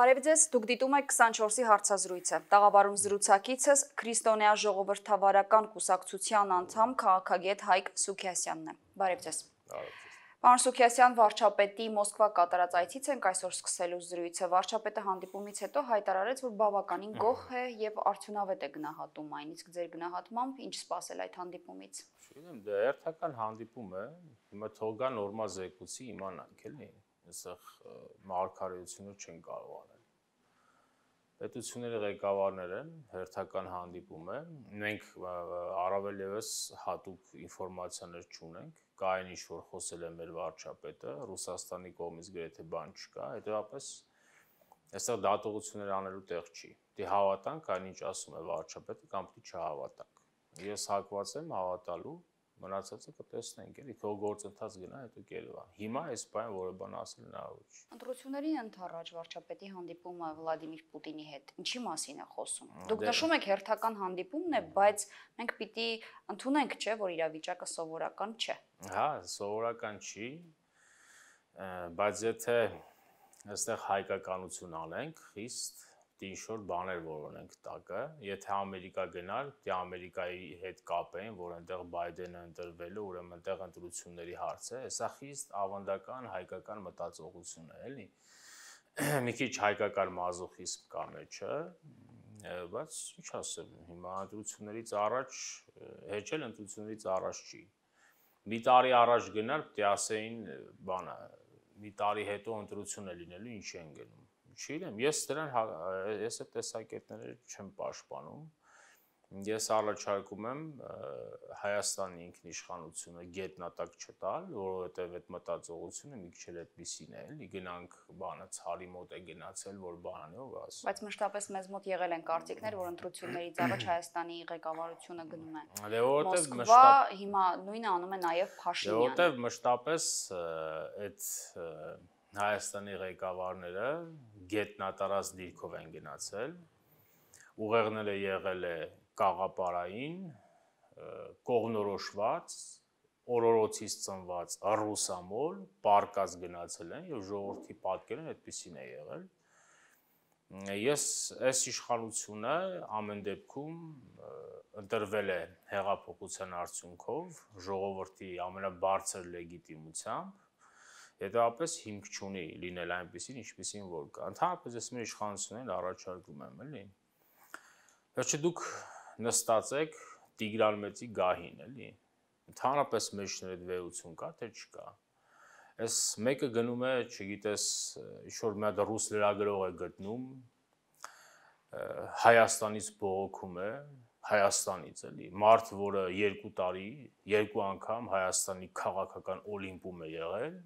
Բարև ձեզ, դուք դիտում եք 24-ի հարցազրույցը։ Տաղավարում զրուցակիցս Քրիստոնեա ժողովրդավարական կուսակցության անդամ քաղաքագետ Հայկ Սուքիասյանն է։ Բարև ձեզ։ Պարոն Սուքիասյան, վարչապետի Մոսկվա կատարած այցից ենք այսօր սկսելու զրույցը։ Վարչապետը հանդիպումից հետո հայտարարեց, որ բավականին գոհ է եւ արդյունավետ է գնահատում այն, իսկ ձեր գնահատմամբ ինչ սпасել այդ հանդիպումից։ Չգիտեմ, դա հերթական հանդիպում է։ Հիմա թող գա նորմալ զեկուցի իմանանք, էլի այստեղ մարգարեությունը չեն կարող անել։ Պետությունների ղեկավարներ են, հերթական հանդիպում է։ Մենք առավել եւս հատուկ ինֆորմացիաներ չունենք։ Կային ինչ-որ խոսել է մեր վարչապետը, Ռուսաստանի կողմից գրեթե բան չկա, հետեւապես այստեղ դատողություններ անելու տեղ չի։ Դե հավատանք այն ինչ ասում է վարչապետը կամ դի չհավատանք։ Ես հակված եմ հավատալու մնացածը կտեսնենք, էլի քո գործընթաց գնա, հետո կելվա։ Հիմա այս բան որը բան ասել հնարավոր չի։ Ընտրություններին ընթառաջ վարչապետի հանդիպումը Վլադիմիր Պուտինի հետ ինչի մասին է խոսում։ Դուք դե- նշում եք հերթական հանդիպումն է, բայց մենք պիտի ընդունենք, չէ, որ իրավիճակը սովորական չէ։ Հա, սովորական չի, բայց եթե այստեղ հայկականություն անենք, խիստ ինչ-որ բաներ որ ունենք տակը, եթե Ամերիկա գնալ, դե Ամերիկայի հետ կապեն, որ այնտեղ Բայդենը ընտրվելու, ուրեմն այնտեղ ընտրությունների հարց է, հեսա խիստ ավանդական հայկական մտածողություն է, էլի։ Մի քիչ հայկական մազոխիզմ կա մեջը, բայց ինչ ասեմ, հիմա ընտրություններից առաջ, հեչել ընտրություններից առաջ չի։ Մի տարի առաջ գնալ, դե ասեին, բանը, մի տարի հետո ընտրություն է լինելու, ինչ են գնում Չգիտեմ, ես դրան հա, ես այդ տեսակետները չեմ պաշտպանում։ Ես առաջարկում եմ Հայաստանի ինքնիշխանությունը գետնատակ չտալ, որովհետև այդ մտածողությունը մի քիչ էլ այդպեսին է, էլի գնանք բանը ցալի մոտ է գնացել, որ բանը ով ասում։ Բայց մշտապես մեզ մոտ եղել են կարծիքներ, որ ընտրություններից առաջ Հայաստանի ղեկավարությունը գնում է։ Դե որովհետև մշտապես հիմա նույնը անում է նաև Փաշինյանը։ Որովհետև մշտապես այդ Հայաստանի ղեկավարները գետնատարած դիրքով են գնացել։ Ուղեղները եղել է կաղապարային, կողնորոշված, օրորոցից ծնված ռուսամոլ, պարկած գնացել են եւ ժողովրդի պատկերն այդպեսին է եղել։ Ես այս իշխանությունը ամեն դեպքում ընտրվել է հեղափոխության արդյունքով, ժողովրդի ամենաբարձր լեգիտիմությամբ հետապես հիմք չունի լինել այնպեսին, ինչպեսին որ կա։ Ընդհանրապես ես մեր իշխանությունն առաջարկում եմ, էլի։ Վերջը դուք նստած եք Տիգրան մեծի գահին, էլի։ Ընդհանրապես մեջն այդ վեհություն կա, թե չկա։ Այս մեկը գնում է, չգիտես, ինչ-որ մի հատ ռուս լրագրող է գտնում, Հայաստանից բողոքում է, Հայաստանից էլի, մարդ, որը 2 տարի, 2 անգամ Հայաստանի քաղաքական օլիմպում է եղել,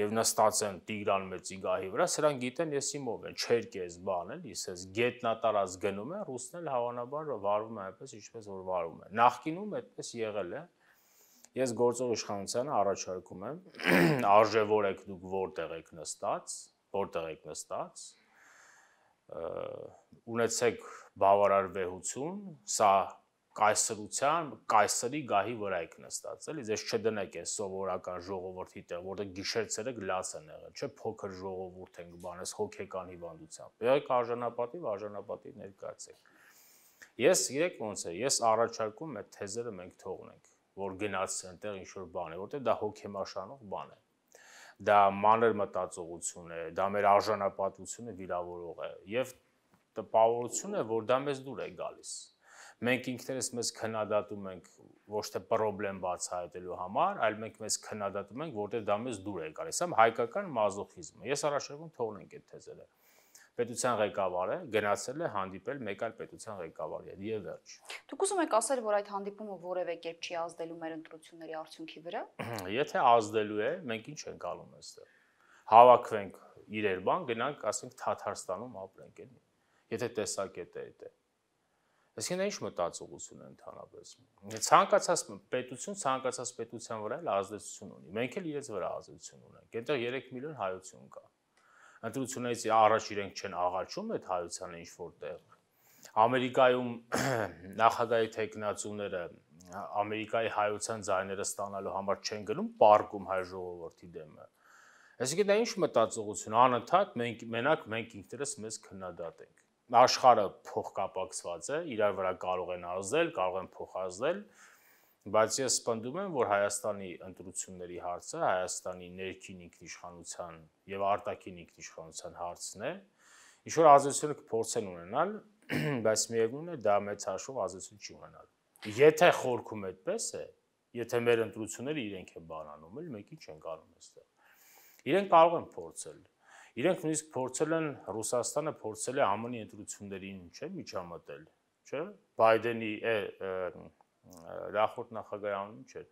եւ նստած են Տիգրան մեծի գահի վրա, սրան գիտեն ես իմով են, չերկես բան էլ, իսես գետնատարած գնում է, ռուսն էլ հավանաբար վարվում է այնպես, ինչպես որ վարվում է։ Նախկինում այդպես եղել է։ Ես գործող իշխանությանը առաջարկում եմ, արժևոր եք դուք որտեղ եք նստած, որտեղ եք նստած, ունեցեք բավարար վեհություն, սա կայսրության, կայսրի գահի վրա եք նստած, էլի, ձեզ չդնեք այս սովորական ժողովրդի տեղ, որտեղ գիշերցերը գլաց են եղել, չէ՞, փոքր ժողովուրդ ենք բանես հոգեկան հիվանդությամբ։ Եղեք արժանապատիվ, արժանապատիվ ներկայացեք։ Ես իրեք ոնց է, ես առաջարկում եմ այդ թեզերը մենք թողնենք, որ գնացի այնտեղ ինչ որ բան է, որտեղ դա հոգեմաշանող բան է։ Դա մանր մտածողություն է, դա մեր արժանապատվությունը վիրավորող է եւ տպավորություն է, որ դա մեզ դուր է գալիս մենք ինքներս մեզ քննադատում ենք ոչ թե խնդրեմ բացահայտելու համար, այլ մենք մեզ քննադատում ենք, որտեղ դա մեզ դուր է գալիս, համ հայկական մազոխիզմը։ Ես առաջարկում թողնենք այդ թեզերը։ Պետության ղեկավարը գնացել է հանդիպել մեկ այլ պետության ղեկավարի հետ եւ վերջ։ Դուք ուզում եք ասել, որ այդ հանդիպումը որևէ կերպ չի ազդելու մեր ընտրությունների արդյունքի վրա։ Եթե ազդելու է, մենք ինչ ենք անում այստեղ։ Հավաքվենք իրեր բան, գնանք, ասենք Թաթարստանում ապրենք, էլի։ Եթե տեսակետ է դա։ Այսինքն դա ինչ մտածողություն է ընդհանրապես։ Ցանկացած պետություն ցանկացած պետության վրա էլ ազդեցություն ունի։ Մենք էլ իրենց վրա ազդեցություն ունենք։ Այնտեղ 3 միլիոն հայություն կա։ Ընտրությունից առաջ իրենք չեն աղաչում այդ հայությանը ինչ որտեղ։ Ամերիկայում նախագահի տեխնացուները Ամերիկայի հայության ձայները ստանալու համար չեն գնում պարկում հայ ժողովրդի դեմը։ Այսինքն դա ինչ մտածողություն, անընդհատ մենք մենակ մենք ինքներս մեզ քննադատ ենք աշխարհը փոխկապակցված է, իրար վրա կարող են ազդել, կարող են փոխազդել, բայց ես սպնդում եմ, որ Հայաստանի ընտրությունների հարցը Հայաստանի ներքին ինքնիշխանության եւ արտաքին ինքնիշխանության հարցն է։ Ինչ որ ազդեցություն կփորձեն ունենալ, բայց միևնույն է դա մեծ հաշվով ազդեցություն չի ունենալ։ Եթե խորքում այդպես է, եթե մեր ընտրությունները իրենք են բանանում, էլ մեկի չեն կարող այստեղ։ Իրենք կարող են փորձել Իրենք նույնիսկ փորձել են Ռուսաստանը փորձել է ԱՄՆ-ի ընտրություններին, չէ՞, միջամտել, չէ՞։ Բայդենի է նախորդ նախագահանում չէ։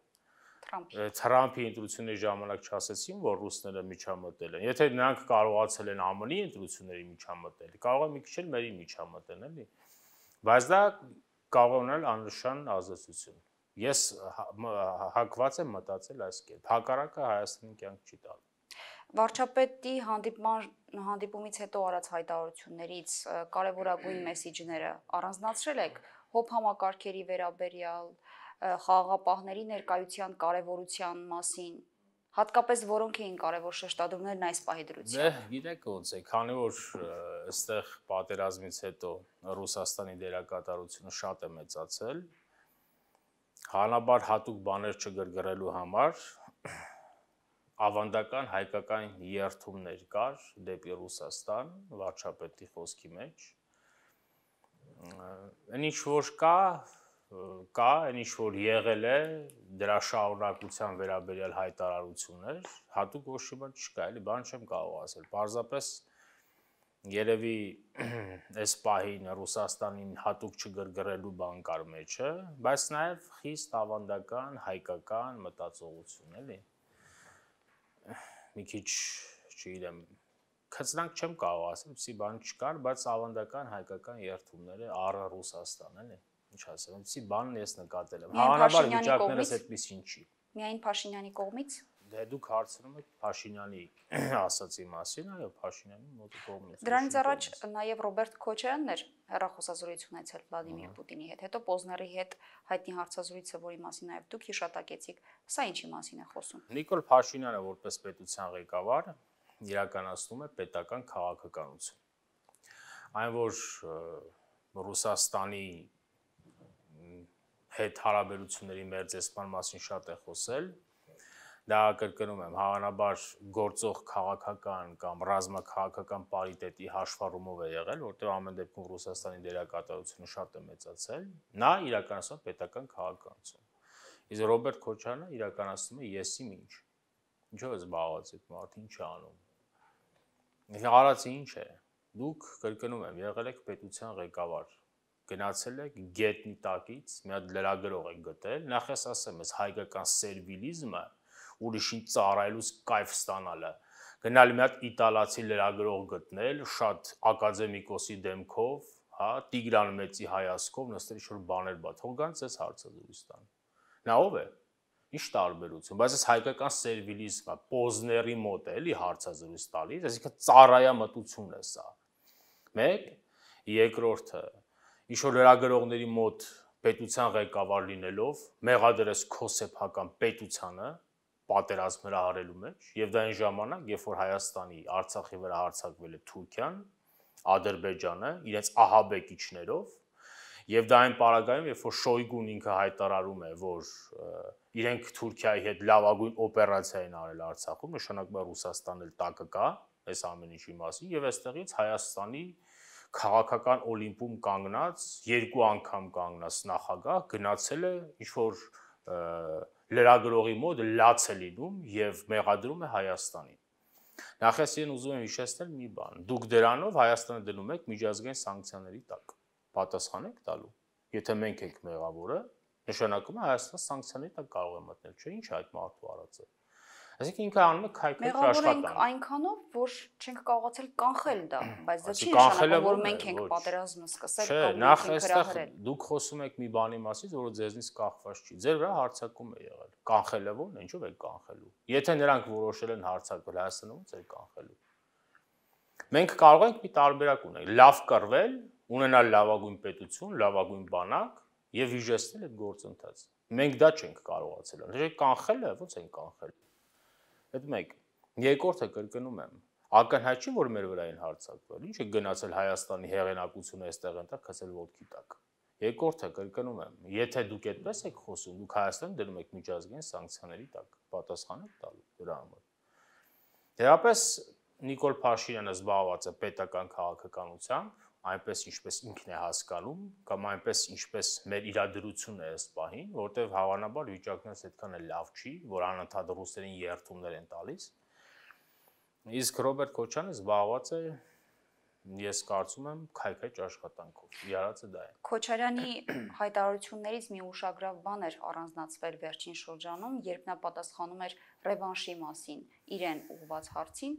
Թրամփի Թրամփի ընտրությունների ժամանակ չասեցին, որ ռուսները միջամտել են։ Եթե նրանք կարողացել են ԱՄՆ-ի ընտրությունների միջամտել, կարող է մի քիչ էլ մերի միջամտեն, էլի։ Բայց դա կարող է ունենալ աննշան ազդեցություն։ Ես հակված եմ մտածել այս կերպ։ Հակառակը Հայաստանի կյանք չի տալու վարչապետի հանդիպման հանդիպումից հետո արած հայտարարություններից կարևորագույն մեսիջները առանձնացրել եք հոբ համակարգերի վերաբերյալ, խաղաղապահների ներկայության կարևորության մասին, հատկապես որոնք էին կարևոր շեշտադրումներն այս պահի դրությամբ։ Դե, գիտեք ոնց է, քանի որ ըստեղ պատերազմից հետո Ռուսաստանի դերակատարությունը շատ է մեծացել, հանաբար հատուկ բաներ չգրգռելու համար ավանդական հայկական երթումներ կար դեպի Ռուսաստան վարչապետի խոսքի մեջ։ Այն ինչ որ կա, կա, այն ինչ որ եղել է, դրա շարունակության վերաբերյալ հայտարարություններ, հատուկ ոչ մի բան չկա, էլի բան չեմ կարող ասել։ Պարզապես երևի այս պահին Ռուսաստանին հատուկ չգրգռելու բան կար մեջը, բայց նաև խիստ ավանդական հայկական մտածողություն էլի մի քիչ, չգիտեմ, քծնանք չեմ կարող ասեմ, սի բան չկար, բայց ավանդական հայկական երթումները առ Ռուսաստան, էլի։ Ինչ ասեմ, սի բանն ես նկատել եմ։ Հավանաբար վիճակներս այդպես ինչի։ Միայն Փաշինյանի կողմից Դե դուք հարցնում եք Փաշինյանի ասացի մասին, այո, Փաշինյանի մոտ կողմից։ Դրանից առաջ նաև Ռոբերտ Քոչյանն էր հերախոսազրույցում ացել Վլադիմիր Պուտինի հետ, հետո Պոզների հետ հայտնի հարցազրույցը, որի մասին նաև դուք հիշատակեցիք, սա ինչի մասին է խոսում։ Նիկոլ Փաշինյանը որպես պետության ղեկավար իրականացնում է պետական քաղաքականություն։ Այն որ Ռուսաստանի հետ հարաբերությունների մերձեցման մասին շատ է խոսել, դա կրկնում եմ, հավանաբար գործող քաղաքական կամ ռազմաքաղաքական պարիտետի հաշվառումով է եղել, որտեղ ամեն դեպքում Ռուսաստանի դերակատարությունը շատ է մեծացել, նա իրականացնում պետական քաղաքականություն։ Իսկ Ռոբերտ Քոչարյանը իրականացնում է եսիմ ինչ։ Ինչով է զբաղված այդ մարդը, ինչ է անում։ Հարցը ինչ է։ Դուք կրկնում եմ, եղել եք պետության ղեկավար, գնացել եք գետնի տակից, մի հատ լրագրող եք գտել, նախ ես ասեմ, այս հայկական սերվիլիզմը ուրիշին ծառայելուց кайֆ ստանալը գնալ մի հատ իտալացի լրագրող գտնել շատ ակադեմիկոսի դեմքով հա Տիգրան Մեծի հայացքով նստել ինչ-որ բաներ բա թող գան ցես հարցը դուրս տան նա ով է ի՞նչ տարբերություն բայց այս հայկական սերվիլիզմը Պոզների մոտ է էլի հարցազրույց տալիս այսինքն ծառայա մտություն է սա մեկ երկրորդը ինչ որ լրագրողների մոտ պետության ղեկավար լինելով մեղադրես քո սեփական պետությանը պատերազմ հրահարելու մեջ եւ դա այն ժամանակ, երբ որ Հայաստանի Արցախի վրա հարձակվել է Թուրքիան, Ադրբեջանը իրենց ահաբեկիչներով եւ դա այն պարագայում, երբ որ Շոյգուն ինքը հայտարարում է, որ իրենք Թուրքիայի հետ լավագույն օպերացիա են արել Արցախում, նշանակում է Ռուսաստանն էլ տակը կա այս ամեն ինչի մասին եւ այստեղից Հայաստանի քաղաքական օլիմպում կանգնած երկու անգամ կանգնած նախագահ գնացել է ինչ որ և, լրագրողի մոտ լաց է լինում եւ մեղադրում է Հայաստանին։ Նախասին ուզում եմ հիշեցնել մի բան։ Դուք դրանով Հայաստանը դնում եք միջազգային սանկցիաների տակ։ Պատասխան եք տալու։ Եթե մենք ենք մեղավորը, նշանակում է Հայաստանը սանկցիաների տակ կարող է մտնել, չէ՞, ինչ է այդ մարդու արածը։ Այսինքն ինքը անում է քայքայք աշխատանք։ Մեղավոր ենք այնքանով, որ չենք կարողացել կանխել դա, բայց դա չի նշանակում, որ մենք ենք պատերազմը սկսել կամ նախ այստեղ դուք խոսում եք մի բանի մասին, որը ձեզնից կախված չի։ Ձեր վրա հարցակում է եղել։ Կանխելը ո՞րն է, ինչով է կանխելու։ Եթե նրանք որոշել են հարցակվել Հայաստանում, ծեր կանխելու։ Մենք կարող ենք մի տարբերակ ունենալ՝ լավ կռվել, ունենալ լավագույն պետություն, լավագույն բանակ եւ վիժեցնել այդ գործընթացը։ Մենք դա չենք կարողացել։ Չէ, կանխելը ո՞նց են կանխել։ Այդ մեկ։ Երկրորդը կրկնում եմ, ակնհայտ չէ որ մեր վրա են հարցակվել։ Ինչ է գնացել Հայաստանի հեղինակությունը այստեղ ընտակ քսել ոդկի տակ։ Երկրորդը կրկնում եմ, եթե դուք այդպես եք խոսում, դուք Հայաստանը դնում եք միջազգային սանկցիաների տակ, պատասխանը տալու դրա համար։ Դերապես Նիկոլ Փաշինյանը զբաղված է պետական քաղաքականությամբ, այնպես ինչպես ինքն է հասկանում կամ այնպես ինչպես մեր իրադրությունն է այս պահին, որտեղ հավանաբար վիճակն այս այդքան էլ լավ չի, որ անընդհատ ռուսերին երթումներ են տալիս։ Իսկ Ռոբերտ Քոչյանը զբաղված է ես կարծում եմ քայքայ աշխատանքով։ Իարացը դա է։ Քոչարյանի հայտարարություններից մի ուշագրավ բան էր առանձնացվել վերջին շրջանում, երբ նա պատասխանում էր ռևանշի մասին իրեն ուղված հարցին,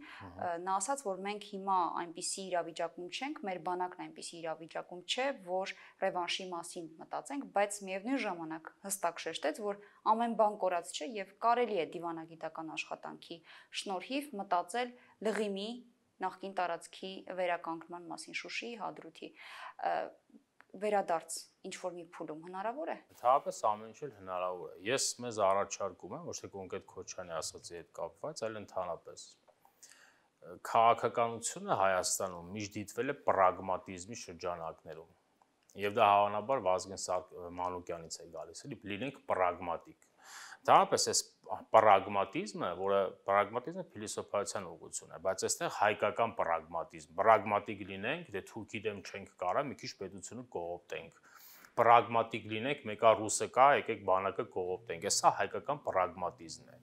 նա ասաց, որ մենք հիմա այնպիսի իրավիճակում չենք, մեր բանակն այնպիսի իրավիճակում չէ, որ ռևանշի մասին մտածենք, բայց միևնույն ժամանակ հստակ շեշտեց, որ ամեն բան կորած չէ եւ կարելի է դիվանագիտական աշխատանքի շնորհիվ մտածել լղիմի նախկին տարածքի վերականգնման մասին Շուշիի, Հադրութի վերադարձ ինչ որ մի փուլում հնարավոր է։ Թավապես ամեն ինչ էլ հնարավոր է։ Ես մեզ առաջարկում եմ ոչ թե կոնկրետ Քոչյանի ասացի հետ կապված, այլ ընդհանրապես քաղաքականությունը Հայաստանում միշտ դիտվել է պրագմատիզմի շրջանակներում։ Եվ դա հավանաբար Վազգեն Մանուկյանից է գալիս, էլի լինենք պրագմատիկ։ Դարապես այս պրագմատիզմը, որը պրագմատիզմը փիլիսոփայության ուղղություն է, բայց այստեղ հայկական պրագմատիզմ, պրագմատիկ լինենք, դե թուրքի դեմ չենք կարա, մի քիչ պետությունը կողոպտենք։ Պրագմատիկ լինենք, մեկա ռուսը կա, եկեք բանակը կողոպտենք։ Սա հայկական պրագմատիզմն է։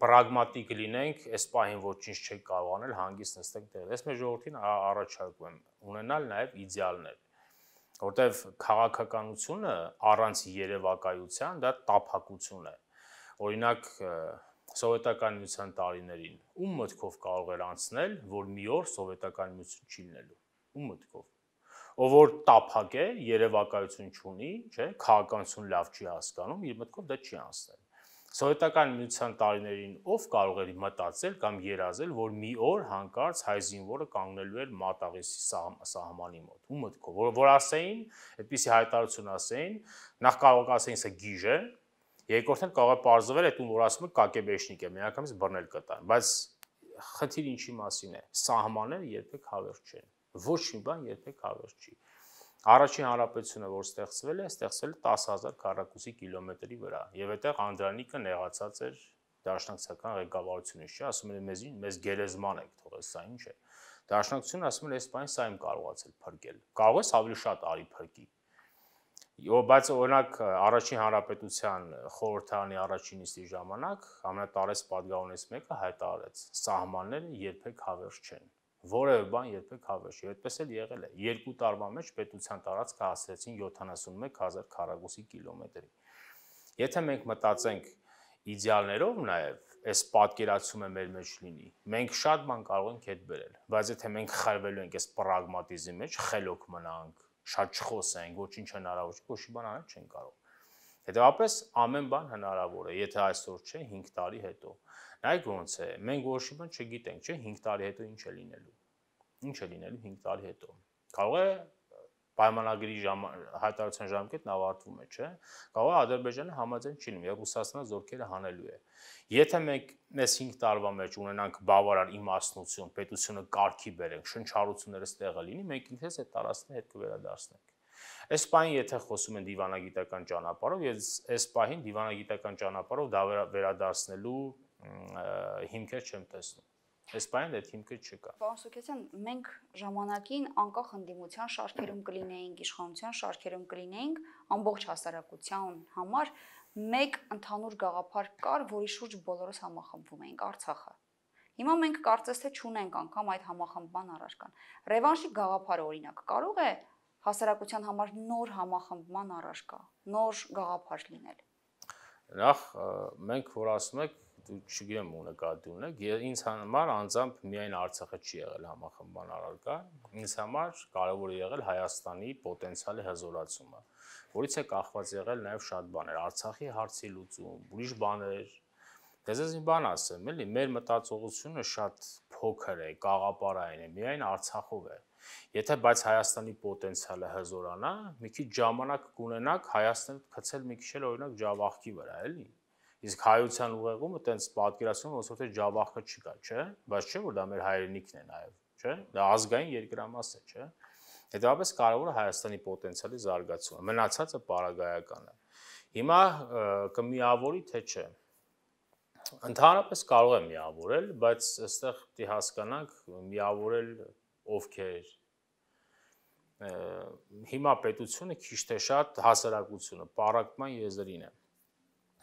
Պրագմատիկ լինենք, այս պահին ոչինչ չեք կարող անել, հանգիստ նստենք դեր։ Ես մեր ժողովրդին առաջարկում եմ ունենալ նաև իդեալներ որտեվ քաղաքականությունը առանց երևակայության դա տափակություն է։ դա օրինակ սովետական միության տարիներին ում մտքով կարող էր անցնել, որ մի օր սովետական միություն չի լինելու։ Ում մտքով ով որ տափակ է, երևակայություն չունի, չէ, քաղաքականություն լավ չի հասկանում, իր մտքով դա չի անցնել։ Սովետական միության տարիներին ով կարող էր մտածել կամ երազել, որ մի օր հանկարծ հայ զինվորը կանգնելու էր մատաղիսի սահմանի մոտ։ Ու մտքով, որ, որ ասեին, այդպիսի հայտարարություն ասեին, նախ կարող ասեին, սա գիժ է, Երկրորդն էլ կարող է parzվել այդ ում որ ասում է կակեբեշնիկ է, միանգամից բռնել կտան, բայց խնդիր ինչի մասին է։ Սահմանները երբեք հավերժ չեն։ Ոչ մի բան երբեք հավերժ չի։ Առաջին հանրապետությունը, որ ստեղծվել է, ստեղծվել է 10000 քառակուսի կիլոմետրի վրա, եւ այդտեղ Անդրանիկը նեղացած էր դաշնակցական ղեկավարությունը, չէ, ասում են մեզ մեզ գերեզման եք թողել, սա ինչ է։ Դաշնակցությունը ասում է, այս բանը սա իմ կարողացել փրկել։ Կարող ես ավելի շատ արի փրկի, Եվ բայց օրինակ առաջին հանրապետության խորհրդարանի առաջին նիստի ժամանակ ամենատարես падգաունից մեկը հայտարարեց. սահմանները երբեք հավերժ չեն։ Որևէ բան երբեք հավերժ չի, այդպես էլ եղել է։ Երկու տարվա մեջ պետության տարածքը հասցրեցին 71000 քառակուսի կիլոմետրի։ Եթե մենք մտածենք իդեալներով նաև այս պատկերացումը մեր մեջ լինի, մենք շատ բան կարող ենք հետ բերել, բայց եթե մենք խարվելու ենք այս պրագմատիզմի մեջ, խելոք մնանք, շատ չխոսենք, ոչինչ հնարավոր չի, ոչ մի բան անել չեն կարող։ Հետևաբար ամեն բան հնարավոր է, եթե այսօր չէ 5 տարի հետո։ Նայեք ոնց է, մենք ոչ մի բան չգիտենք, չէ 5 տարի հետո ինչ է լինելու։ Ինչ է լինելու 5 տարի հետո։ Կարող է պայմանագրի ժամ հայտարարության ժամկետն ավարտվում է, չէ՞։ Կարող է Ադրբեջանը համաձայն չի լինում եւ Ռուսաստանը զորքերը հանելու է։ Եթե մենք այս 5 տարվա մեջ ունենանք բավարար իմաստնություն, պետությունը կարգի բերենք, շնչառությունները ստեղը լինի, մենք ինքս այդ տարածքն հետ կվերադառնանք։ Այս պահին եթե խոսում են դիվանագիտական ճանապարհով, ես այս պահին դիվանագիտական ճանապարհով դա վերադարձնելու հիմքեր չեմ տեսնում։ Այս բանը այդ հիմքը չկա։ Պարոն Սոքեցյան, մենք ժամանակին անկախ ընդդիմության շարքերում կլինեինք, իշխանության շարքերում կլինեինք, ամբողջ հասարակության համար մեկ ընդհանուր գաղափար կար, որի շուրջ բոլորս համախմբվում էինք Արցախը։ Հիմա մենք կարծես թե չունենք անգամ այդ համախմբման առարկան։ Ռևանշի գաղափարը օրինակ կարող է հասարակության համար նոր համախմբման առարկա, նոր գաղափար լինել։ Նախ մենք որ ասում ենք չգիտեմ ու նկատի ունեք, ինձ համար անձամբ միայն Արցախը չի եղել համախմբման առարկա, ինձ համար կարևոր է եղել Հայաստանի պոտենցիալի հզորացումը, որից է կախված եղել նաև շատ բաներ, Արցախի հարցի լուծում, ուրիշ բաներ։ Դեզես մի բան ասեմ, էլի, մեր մտածողությունը շատ փոքր է, կաղապարային է, միայն Արցախով է։ Եթե բայց Հայաստանի պոտենցիալը հզորանա, մի քիչ ժամանակ կունենanak Հայաստանը գցել մի քիչ էլ օրինակ Ջավախքի վրա, էլի։ Իսկ հայության ուղեղումը տենց պատկերացնում ոնց որ թե ջավախը չկա, չէ՞, բայց չէ որ դա մեր հայրենիքն է նաև, չէ՞։ Դա ազգային երկրամաս է, չէ՞։ Հետևաբար կարևորը Հայաստանի պոտենցիալի զարգացումը, մնացածը պարագայական է։ Հիմա կմիավորի թե չէ։ Ընդհանրապես կարող է միավորել, բայց այստեղ պետք է հասկանանք միավորել ովքեր, հիմա պետությունը քիչ թե շատ հասարակությունը պարակտման եզրին է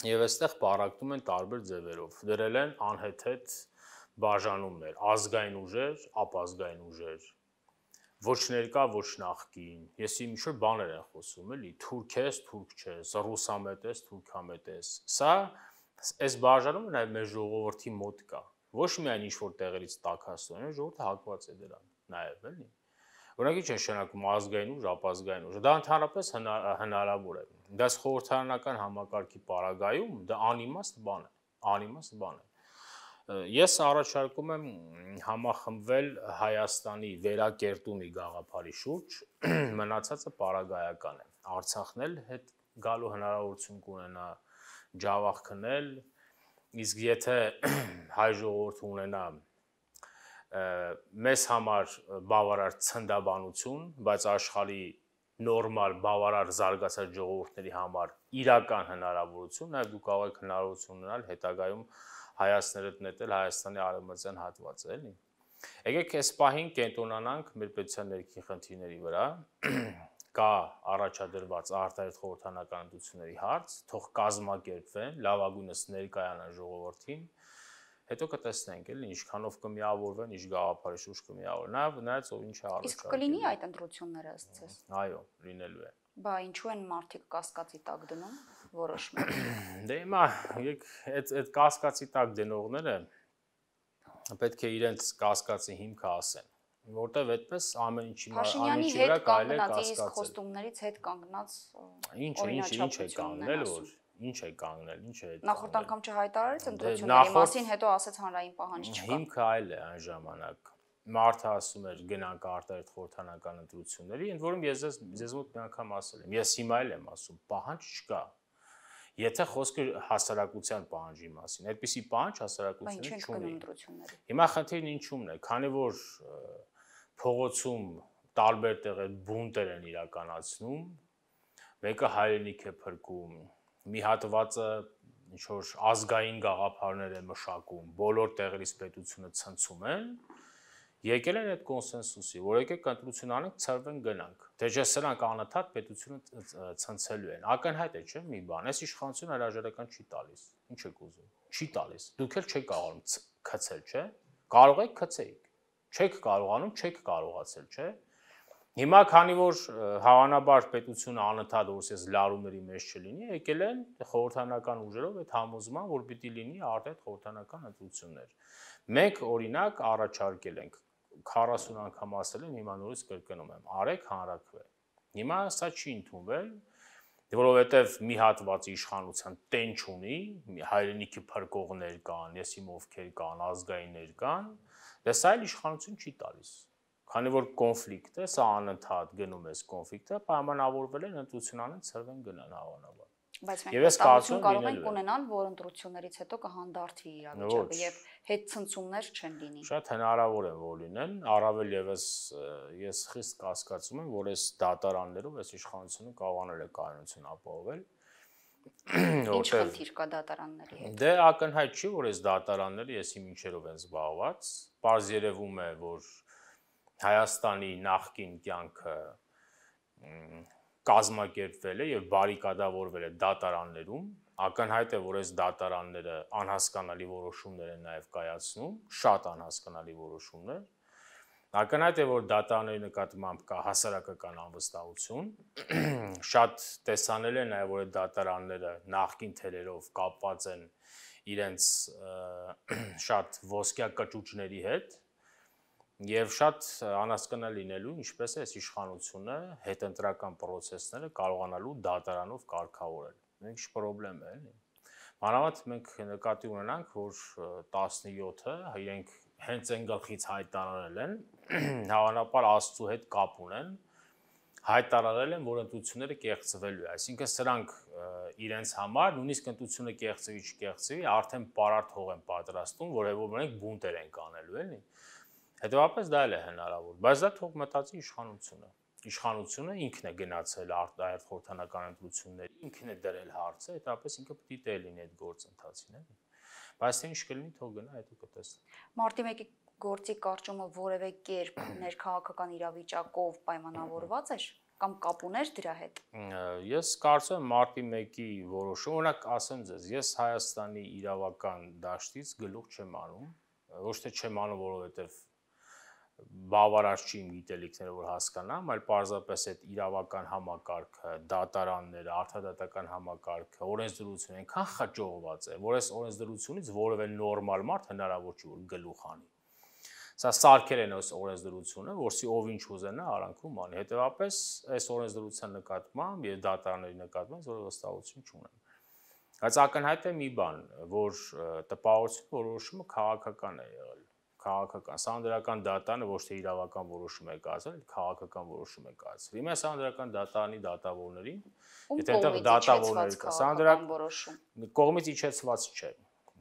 Եվ այստեղ պարակտում են տարբեր ձևերով։ Դրել են անհեթեթ բաժանումներ, ազգային ուժեր, ապազգային ուժեր, ոչ ներկա, ոչ նախկին։ Ես իմ ինչ-որ բաներ եմ խոսում, էլի, թուրք ես, թուրք չես, ռուսամետ ես, թուրքամետ ես։ Սա այս բաժանումը նաև մեր ժողովրդի մոտ կա։ Ոչ միայն ինչ որ տեղերից տակհաստ են, ժողովուրդը հակված է դրան, նաև, էլի։ Որակի չեն շենակում ազգային ուժ, ապազգային ուժ։ Դա ընդհանրապես հնարավոր է Դա խորհրդարանական համակարգի պարագայում դա անիմաստ բան է, անիմաստ բան է։ Ես առաջարկում եմ համախմբվել Հայաստանի վերակերտումի գաղափարի շուրջ, մնացածը պարագայական է։ Արցախն էլ հետ գալու հնարավորություն կունենա ջավախ քնել, իսկ եթե հայ ժողովուրդը ունենա մեզ համար բավարար ցնդաբանություն, բայց աշխարհի նորմալ, բավարար զարգացած ժողովուրդների համար իրական հնարավորություն, նաև դու կարող ես հնարավորություն ունենալ հետագայում հայացները դնել Հայաստանի արևմտյան հատվածը, էլի։ Եկեք այս պահին կենտրոնանանք մեր պետության ներքին խնդիրների վրա։ Կա առաջադրված արտահերթ խորհրդանական ընդությունների հարց, թող կազմակերպվեն, լավագույնս ներկայանան ժողովրդին հետո կտեսնենք էլի ինչքանով կմիավորվեն, ինչ գաղափարի շուրջ կմիավորվեն։ Նաև նայած ով ինչ է առաջարկում։ Իսկ կլինի այդ ընտրությունները ըստ ցես։ Այո, լինելու է։ Բա ինչու են մարդիկ կասկածի տակ դնում որոշում։ Դե հիմա եկ այդ այդ կասկածի տակ դնողները պետք է իրենց կասկածի հիմքը ասեն որտեվ այդպես ամեն ինչի ամեն ինչի վրա կարելի է կասկածել։ Փաշինյանի հետ կանգնած իսկ խոստումներից հետ կանգնած ինչ ինչ ինչ է կանգնել որ ինչ է կանգնել, ինչ է Նախորդ անգամ չհայտարարեց դե ընտրությունների մասին, հետո ասաց հանրային պահանջ չկա։ Հիմքը այլ է այն ժամանակ։ Մարտը ասում էր գնանք արտահերտ խորհրդանական ընտրությունների, ընդ որում ես ձեզ մոտ մի անգամ ասել եմ, ես հիմա էլ եմ ասում, պահանջ չկա։ Եթե խոսքը հասարակության պահանջի մասին, այդպիսի պահանջ հասարակությունը չունի։ Հիմա խնդիրն ինչումն է, քանի որ փողոցում տարբեր տեղեր բունտեր են իրականացնում, մեկը հայրենիք է փրկում, մի հատվածը ինչ որ ազգային գաղափարներ է մշակում, բոլոր տեղերից պետությունը ցնցում են, եկել են այդ կոնսենսուսի, որ եկեք ընտրություն անենք, ծրվեն գնանք։ Դե չէ սրանք անընդհատ պետությունը ցնցելու են։ Ակնհայտ է, չէ՞, մի բան, այս իշխանությունը հրաժարական չի տալիս։ Ինչ եք ուզում։ Չի տալիս։ Դուք էլ չեք կարողանում քցել, չէ՞։ Կարող եք քցեիք։ Չեք կարողանում, չեք կարողացել, չէ՞ Հիմա քանի որ հավանաբար պետությունը անընդհատ որսես լարումների մեջ չլինի, եկել են խորհրդանական ուժերով այդ համոզման, որ պիտի լինի արդեն խորհրդանական ընտրություններ։ Մենք օրինակ առաջարկել ենք 40 անգամ ասել են, հիմա նորից կրկնում եմ, արեք հանրակրվել։ Հիմա սա չի ընդունվել, որովհետև մի հատված իշխանության տեն չունի, հայրենիքի փրկողներ կան, եսիմ ովքեր կան, ազգայիններ կան, դա դե սա էլ իշխանություն չի տալիս։ Քանի որ կոնֆլիկտ է, սա անընդհատ գնում ես կոնֆլիկտը, պայմանավորվել են ընտրությունանն ծրվեն գնան հավանաբար բայց մենք տալություն կարող ենք ունենալ, որ ընտրություններից հետո կհանդարտվի իրավիճակը եւ հետ ցնցումներ չեն լինի։ Շատ հնարավոր է որ լինեն, առավել եւս ես խիստ կասկածում եմ, որ այս դատարաններով այս իշխանությունը կարողանալ է կայունություն ապահովել։ Ինչ խնդիր կա դատարանների հետ։ Դե ակնհայտ չի, որ այս դատարանները եսի ինչերով են զբաղված։ Պարզ երևում է, որ Հայաստանի նախկին կյանքը կազմակերպվել է եւ բարիկադավորվել է դատարաններում, ակնհայտ է, որ այս դատարանները անհասկանալի որոշումներ են նաեւ կայացնում, շատ անհասկանալի որոշումներ։ Ակնհայտ է, որ դատարանների նկատմամբ կա հասարակական անվստահություն։ Շատ տեսանել է նաեւ, որ այդ դատարանները նախկին թելերով կապված են իրենց շատ ոսկյա կճուճների հետ, եւ շատ անհասկանալի լինելու, ինչպես է այս իշխանությունը հետընտրական process-ները կարողանալու դատարանով կարգավորել։ Մենք շփրոբլեմ է, էլի։ Մանավանդ մենք նկատի ունենանք, որ 17-ը իրենք հենց այն գլխից հայտարարել են, հավանաբար Աստծո հետ կապ ունեն, հայտարարել են, որ ընտրությունները կեղծվելու է։ Այսինքն սրանք իրենց համար նույնիսկ ընտրությունը կեղծվի չկեղծվի, արդեն պարարտ հող են պատրաստում, որևէ մենակ բունտեր են կանելու, էլի։ որ Հետևաբար դա էլ է հնարավոր, բայց դա թող մտածի իշխանությունը։ Իշխանությունը ինքն է գնացել արտահերթ խորհրդանական ընտրությունների, ինքն է դրել հարցը, հետապես ինքը պետք է տեղ լինի այդ գործընթացին, էլի։ Բայց թե ինչ կլինի, թող գնա, հետո կտեսնենք։ Մարտի 1-ի գործի կարճումը որևէ կերպ ներքաղաքական իրավիճակով պայմանավորված էր կամ կապ ուներ դրա հետ։ Ես կարծում եմ մարտի 1-ի որոշումը, օրինակ ասեմ ձեզ, ես Հայաստանի իրավական դաշտից գլուխ չեմ անում, ոչ թե չեմ անում, որովհետև բավարար չի իմ գիտելիքները որ հասկանամ, այլ պարզապես այդ իրավական համակարգը, դատարանները, արդյադատական համակարգը, օրենսդրությունը այնքան խաչողված է, որ այս օրենսդրությունից որևէ նորմալ մարդ հնարավոր չի որ գլուխ անի։ Սա սարքել են այս օրենսդրությունը, որսի ով ինչ ուզենա արանքում անի։ Հետևապես այս օրենսդրության նկատմամբ եւ դատարանների նկատմամբ որևէ վստահություն չունեմ։ Բայց ակնհայտ է մի բան, որ տպավորությունը որոշումը քաղաքական է եղել քաղաքական սանդրական դատարանը ոչ թե իրավական որոշում է կայացրել, այլ քաղաքական որոշում է կայացրել։ Հիմա սանդրական դատարանի դատավորներին, եթե այնտեղ դատավորներ կա, սանդրական որոշում կողմից իջեցված չէ։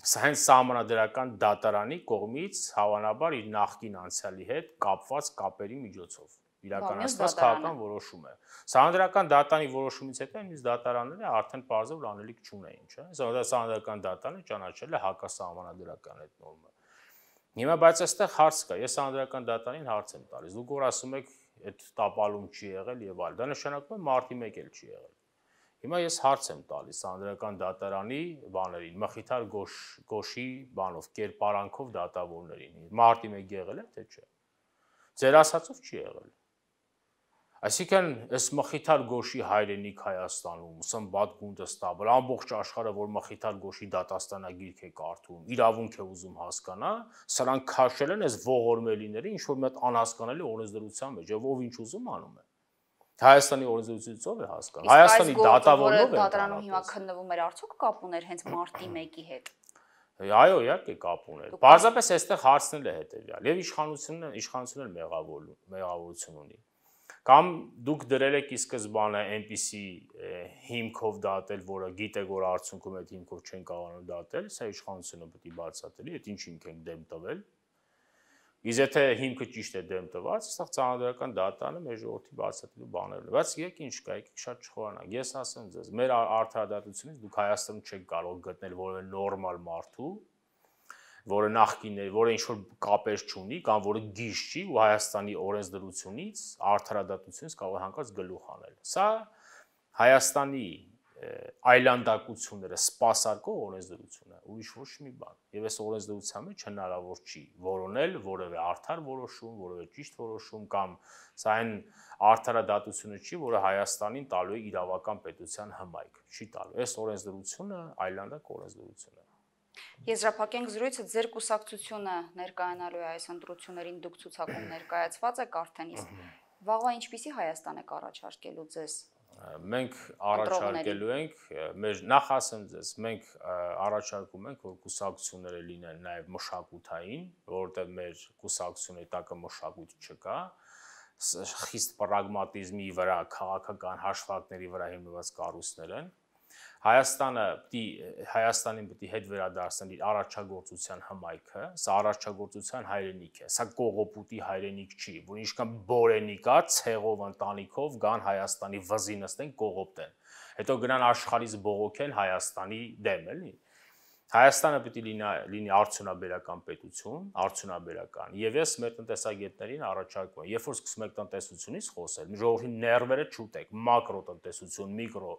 Սա հենց համանդրական դատարանի կողմից հավանաբար իր նախկին անցյալի հետ կապված կապերի միջոցով իրականացված քաղաքական որոշում է։ Սահանդրական դատանի որոշումից հետո այնպես դատարանները արդեն բարձր անելիք չունեին, չէ՞։ Սահանդրական դատանը ճանաչել է հակասահմանադրական այդ նորմը։ Հիմա բայց այստեղ հարց կա, ես անդրական դատարին հարց եմ տալիս։ Դուք որ ասում եք այդ տապալում չի եղել եւ այլ, դա նշանակում է մարտի 1 էլ չի եղել։ Հիմա ես հարց եմ տալիս անդրական դատարանի բաներին, մխիթար գոշ գոշի բանով, կերպարանքով դատավորներին։ Մարտի 1 եղել է թե չէ։ Ձեր ասածով չի եղել։ Այսինքն այս մխիթար գոշի հայրենիք Հայաստանում, սմբատ գունդը ստաբր, ամբողջ աշխարհը, որ մխիթար գոշի դատաստանագիրք է կարդում, իրավունք է ուզում հասկանա, սրանք քաշել են այս ողորմելիները ինչ որ մի հատ անհասկանալի օրենսդրության մեջ, եւ ով ինչ ուզում անում է։ Հայաստանի օրենսդրությունից ով է հասկանում։ Հայաստանի դատավորնով է։ Դատարանում հիմա քննվում էր արդյոք կապ ուներ հենց մարտի 1-ի հետ։ Այո, իհարկե կապ ուներ։ Պարզապես այստեղ հարցն էլ է հետեւյալ։ Եվ իշխանությունը, իշխանությունն էլ մեղավոր մեղավորություն ունի։ Կամ դուք դրել եք ի սկզբանե այնպիսի հիմքով դատել, որը գիտեք, որ արդյունքում այդ հիմքով չեն կարողանում դատել, սա իշխանությունը պետք է բացատրի, այդ ինչ ինք ենք դեմ տվել։ Իսկ եթե հիմքը ճիշտ է դեմ տված, սա ցանադրական դատանը մեր ժողովրդի բացատրելու բաներն է։ Բայց եկեք ինչ կա, եկեք շատ չխորանանք։ Ես ասեմ ձեզ, մեր արդարադատությունից դուք Հայաստանում չեք կարող գտնել որևէ նորմալ մարդու, որը նախկին է, որը ինչ որ կապեր չունի կամ որը գիժ չի ու Հայաստանի օրենսդրությունից, արդարադատությունից կարող է հանկարծ գլուխ անել։ Սա Հայաստանի այլանդակությունները սпасարկող օրենսդրություն է, ուրիշ ոչ մի բան։ Եվ այս օրենսդրության մեջ հնարավոր չի որոնել որևէ արդար որոշում, որևէ ճիշտ որոշում կամ սա այն արդարադատությունը չի, որը Հայաստանին տալու է իրավական պետության հմայք։ Չի տալու։ Այս օրենսդրությունը այլանդակ օրենսդրություն է։ Եզրափակենք զրույցը ձեր կուսակցությունը ներկայանալու է այս ընտրություններին դուք ցուցակում ներկայացված եք արդեն իսկ վաղվա ինչպիսի Հայաստան եք առաջարկելու ձեզ մենք առաջարկելու ենք մեր նախ ասեմ ձեզ մենք առաջարկում ենք որ կուսակցությունները լինեն նաև մշակութային որովհետև մեր կուսակցությունը տակը մշակույթ չկա խիստ պրագմատիզմի վրա քաղաքական հաշվարկների վրա հիմնված կառույցներ են Հայաստանը պիտի Հայաստանին պիտի հետ վերադարձնել իր առաջագործության հմայքը, սա առաջագործության հայրենիք է։ Սա կողոպուտի հայրենիք չի, որ ինչքան բորենիկա ցեղով ընտանիքով գան Հայաստանի վզի նստեն կողոպտեն։ Հետո գնան աշխարհից բողոքեն Հայաստանի դեմ, էլի։ Հայաստանը պիտի լինի լինի արդյունաբերական պետություն, արդյունաբերական։ Եվ ես մեր տնտեսագետներին առաջարկում եմ, երբ որ սկսում եք տնտեսությունից խոսել, ժողովրդի ներվերը չուտեք, մակրո տնտեսություն, միկրո,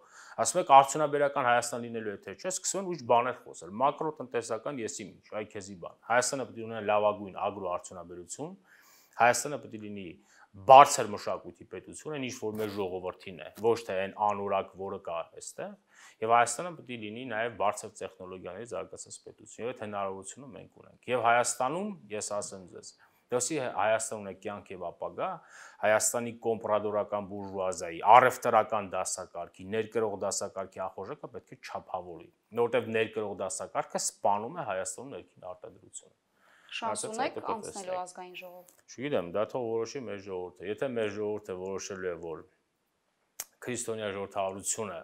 ասում եք արդյունաբերական Հայաստան լինելու է թե չէ, սկսում են ուժ բաներ խոսել։ Մակրո տնտեսական եսիմինչ, այ քեզի բան։ Հայաստանը պիտի ունենա լավագույն ագրոարդյունաբերություն, Հայաստանը պետք է լինի բարձր մշակույթի պետություն, այն ինչ որ մեր ժողովրդին է, ոչ թե այն անորակ, որը կա այստեղ։ Եվ Հայաստանը պետք է լինի նաև բարձր տեխնոլոգիաների զարգացած պետություն, եւ այդ հնարավորությունը մենք ունենք։ Եվ Հայաստանում ես ասեմ ձեզ, դասի Հայաստան ունի կյանք եւ ապագա, Հայաստանի կոմպրադորական բուրժուազիայի, առևտրական դասակարգի, ներկրող դասակարգի ախորժակը պետք է չափավորի, որովհետեւ ներկրող դասակարգը սպանում է Հայաստանի ներքին արտադրությունը։ Շանս ունեք անցնելու ազգային ժողով։ Չգիտեմ, դա թող որոշի մեր ժողովուրդը։ Եթե մեր ժողովուրդը որոշելու է, որ քրիստոնյա ժողովրդավարությունը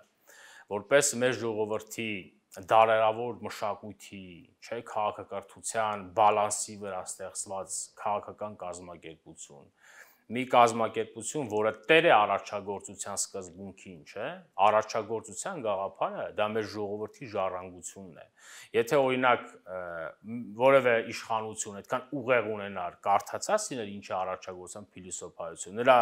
որպես մեր ժողովրդի դարերավոր մշակույթի, չէ, քաղաքակրթության բալանսի վրա ստեղծված քաղաքական կազմակերպություն, մի կազմակերպություն, որը տեր է առաջագործության սկզբունքին, չէ՞։ Առաջագործության գաղափարը դա մեր ժողովրդի ժառանգությունն է։ Եթե օրինակ որևէ իշխանություն այդքան ուղեղ ունենար, կարդացած լիներ ինչի առաջագործության փիլիսոփայություն, նրա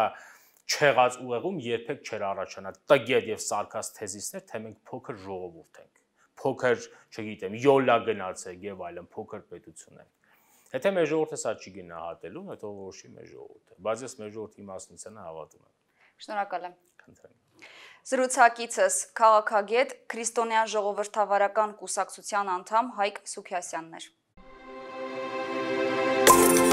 չեղած ուղեղում երբեք չէր առաջանա տգետ եւ սարկաս թեզիսներ, թե մենք փոքր ժողովուրդ ենք, փոքր, չգիտեմ, յոլա գնացեք եւ այլն, փոքր պետություն ենք Եթե մեր ժողովուրդը սա չի գնահատելու, հետո որոշի մեր ժողովուրդը, բայց ես մեր ժողովրդի մասնությանը հավատում եմ։ Շնորհակալ եմ։ Խնդրեմ։ Զրուցակիցս քաղաքագետ Քրիստոնեան ժողովրդավարական կուսակցության անդամ Հայկ Սուքիասյանն էր։